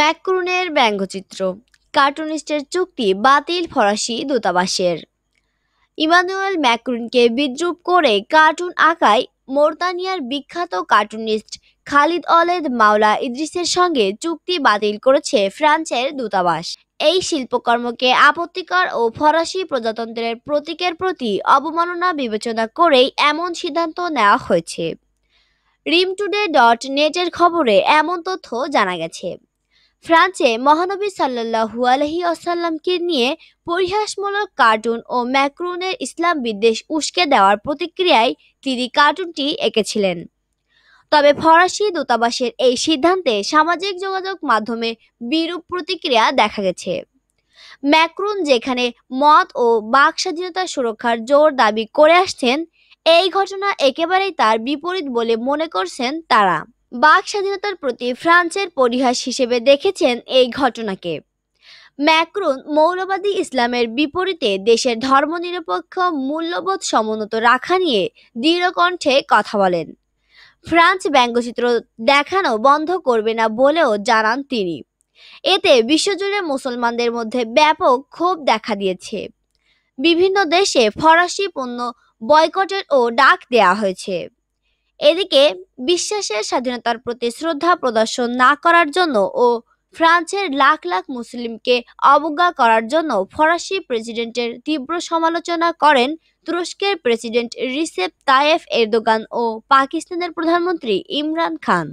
ম্যাক্রুনের ব্যঙ্গচিত্র কার্টুনিস্টের চুক্তি বাতিল ফরাসি দূতাবাসের ইমানুয়েল ম্যাক্রুনকে বিদ্রুপ করে কার্টুন আঁকায় মোরতানিয়ার বিখ্যাত কার্টুনিস্ট খালিদ অলেদ মাওলা ইদ্রিসের সঙ্গে চুক্তি বাতিল করেছে ফ্রান্সের দূতাবাস এই শিল্পকর্মকে আপত্তিকর ও ফরাসি প্রজাতন্ত্রের প্রতীকের প্রতি অবমাননা বিবেচনা করেই এমন সিদ্ধান্ত নেওয়া হয়েছে রিম টুডে ডট নেটের খবরে এমন তথ্য জানা গেছে ফ্রান্সে মহানবী সাল্লাহু আলহি আসাল্লামকে নিয়ে পরিহাসমূলক কার্টুন ও ম্যাক্রোনের ইসলাম বিদ্বেষ উস্কে দেওয়ার প্রতিক্রিয়ায় তিনি কার্টুনটি এঁকেছিলেন তবে ফরাসি দূতাবাসের এই সিদ্ধান্তে সামাজিক যোগাযোগ মাধ্যমে বিরূপ প্রতিক্রিয়া দেখা গেছে ম্যাক্রুন যেখানে মত ও বাক স্বাধীনতা সুরক্ষার জোর দাবি করে আসছেন এই ঘটনা একেবারেই তার বিপরীত বলে মনে করছেন তারা বাক স্বাধীনতার প্রতি ফ্রান্সের পরিহাস হিসেবে দেখেছেন এই ঘটনাকে ম্যাক্রোন মৌলবাদী ইসলামের বিপরীতে দেশের ধর্মনিরপেক্ষ মূল্যবোধ সমুন্নত রাখা নিয়ে দৃঢ়কণ্ঠে কথা বলেন ফ্রান্স ব্যঙ্গচিত্র দেখানো বন্ধ করবে না বলেও জানান তিনি এতে বিশ্বজুড়ে মুসলমানদের মধ্যে ব্যাপক ক্ষোভ দেখা দিয়েছে বিভিন্ন দেশে ফরাসি পণ্য বয়কটের ও ডাক দেয়া হয়েছে এদিকে বিশ্বাসের স্বাধীনতার প্রতি শ্রদ্ধা প্রদর্শন না করার জন্য ও ফ্রান্সের লাখ লাখ মুসলিমকে অবজ্ঞা করার জন্য ফরাসি প্রেসিডেন্টের তীব্র সমালোচনা করেন তুরস্কের প্রেসিডেন্ট রিসেপ তায়েফ এরদোগান ও পাকিস্তানের প্রধানমন্ত্রী ইমরান খান